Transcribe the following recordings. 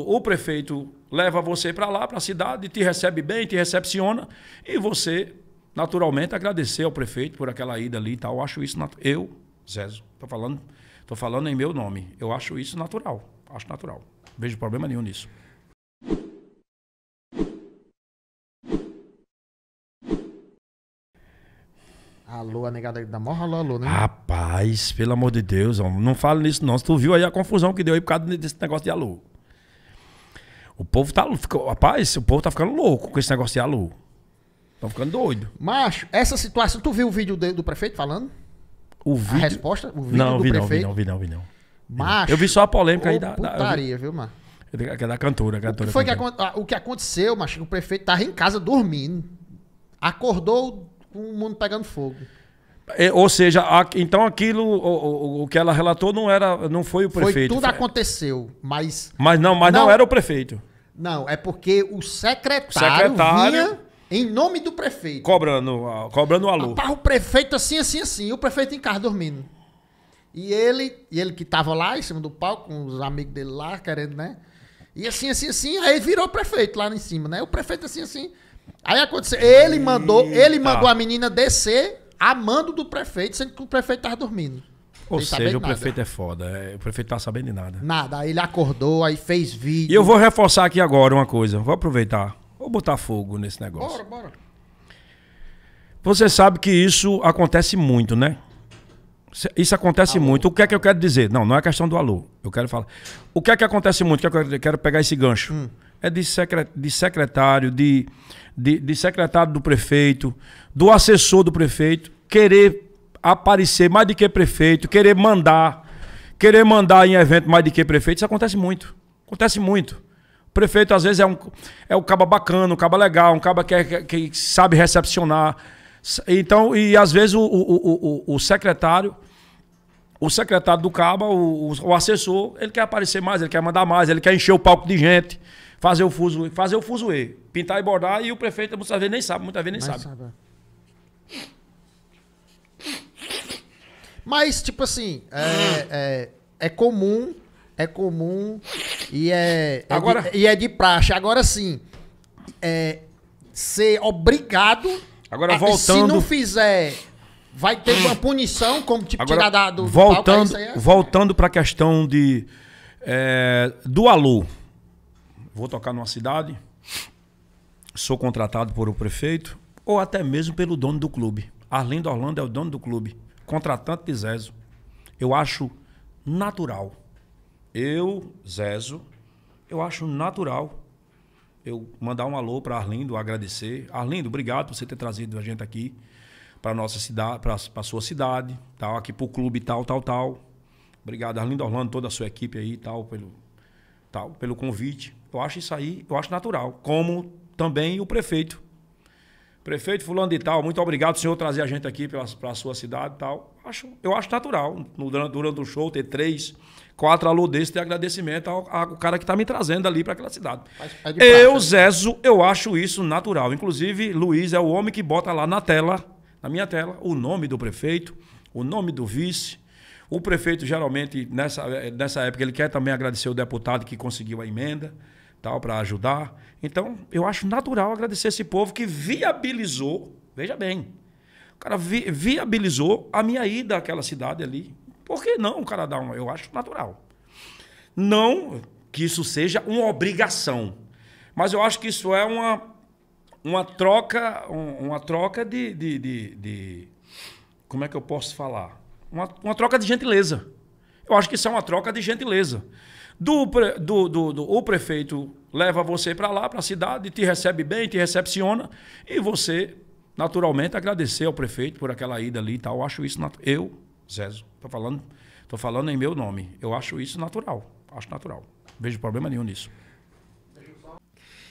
O prefeito leva você para lá, para a cidade, te recebe bem, te recepciona e você, naturalmente, agradecer ao prefeito por aquela ida ali e tal. Eu acho isso natural. Eu, Zezo, estou falando, tô falando em meu nome. Eu acho isso natural. Acho natural. Não vejo problema nenhum nisso. Alô, a negada da morra, alô, alô, né? Rapaz, pelo amor de Deus, não falo nisso não. Você tu viu aí a confusão que deu aí por causa desse negócio de alô. O povo tá louco. Rapaz, o povo tá ficando louco com esse negócio de alu. tá ficando doido. Macho, essa situação. Tu viu o vídeo de, do prefeito falando? O vídeo? A resposta? O vídeo não, do vi prefeito? Não, vi não, vi não, vi não. Macho. Eu vi só a polêmica aí da. Putaria, da, vi... viu, mano? É que é da cantora, cantora. O foi cantora. Que, a, o que aconteceu, macho? É o prefeito tava em casa dormindo. Acordou com o mundo pegando fogo. É, ou seja, a, então aquilo, o, o, o, que ela relatou não era, não foi o prefeito. Foi, tudo foi. aconteceu, mas. Mas não, mas não, não era o prefeito. Não, é porque o secretário, secretário... vinha em nome do prefeito. Cobrando, ah, cobrando o aluno. o prefeito assim, assim, assim. o prefeito em casa dormindo. E ele, e ele que tava lá em cima do palco, com os amigos dele lá, querendo, né? E assim, assim, assim, aí virou prefeito lá em cima, né? O prefeito assim, assim. Aí aconteceu. Ele mandou, ele mandou a menina descer a mando do prefeito, sendo que o prefeito tava dormindo. Ou Sem seja, o nada. prefeito é foda. É, o prefeito tá sabendo de nada. Nada. ele acordou, aí fez vídeo. E eu vou reforçar aqui agora uma coisa. Vou aproveitar. Vou botar fogo nesse negócio. Bora, bora. Você sabe que isso acontece muito, né? Isso acontece alô. muito. O que é que eu quero dizer? Não, não é questão do alô. Eu quero falar. O que é que acontece muito? É eu quero pegar esse gancho. Hum. É de, secretário, de, de, de secretário do prefeito, do assessor do prefeito, querer aparecer mais do que prefeito, querer mandar, querer mandar em evento mais do que prefeito, isso acontece muito. Acontece muito. O prefeito, às vezes, é um, é um caba bacana, um caba legal, um caba que, é, que, que sabe recepcionar. Então, e às vezes o, o, o, o secretário, o secretário do caba, o, o assessor, ele quer aparecer mais, ele quer mandar mais, ele quer encher o palco de gente, fazer o fuso, fazer o fuso, pintar e bordar, e o prefeito muitas vezes nem sabe, muitas vezes nem Mas sabe. sabe. É. Mas, tipo assim, é, é, é comum, é comum e é, é Agora... de, e é de praxe. Agora sim, é, ser obrigado. Agora a, voltando. Se não fizer, vai ter uma punição, como tipo Agora, tirar da, do voltando, é- voltando para a questão de é, do alô. Vou tocar numa cidade, sou contratado por o prefeito ou até mesmo pelo dono do clube. Arlindo Orlando é o dono do clube contratante de Zezo. Eu acho natural. Eu, Zezo, eu acho natural eu mandar um alô para Arlindo, agradecer. Arlindo, obrigado por você ter trazido a gente aqui para nossa cidade, para sua cidade, tal, aqui para o clube tal, tal, tal. Obrigado, Arlindo Orlando, toda a sua equipe aí, tal, pelo tal, pelo convite. Eu acho isso aí, eu acho natural, como também o prefeito Prefeito fulano de tal, muito obrigado, senhor, trazer a gente aqui para a sua cidade e tal. Acho, eu acho natural, no, durante o show, ter três, quatro alô desse de agradecimento ao, ao cara que está me trazendo ali para aquela cidade. É parte, eu, né? Zezo, eu acho isso natural. Inclusive, Luiz é o homem que bota lá na tela, na minha tela, o nome do prefeito, o nome do vice. O prefeito, geralmente, nessa, eh, nessa época, ele quer também agradecer o deputado que conseguiu a emenda tal, para ajudar. Então, eu acho natural agradecer esse povo que viabilizou, veja bem, o cara vi viabilizou a minha ida àquela cidade ali. Por que não o cara dá uma? Eu acho natural. Não que isso seja uma obrigação, mas eu acho que isso é uma, uma troca, uma troca de, de, de, de como é que eu posso falar? Uma, uma troca de gentileza. Eu acho que isso é uma troca de gentileza. Do, do, do, do o prefeito leva você para lá, para a cidade, te recebe bem, te recepciona, e você, naturalmente, agradecer ao prefeito por aquela ida ali e tal. Eu acho isso natural. Eu, Zezo, estou falando, tô falando em meu nome. Eu acho isso natural. Acho natural. Não vejo problema nenhum nisso.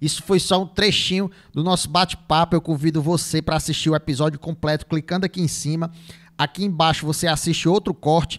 Isso foi só um trechinho do nosso bate-papo. Eu convido você para assistir o episódio completo clicando aqui em cima. Aqui embaixo você assiste outro corte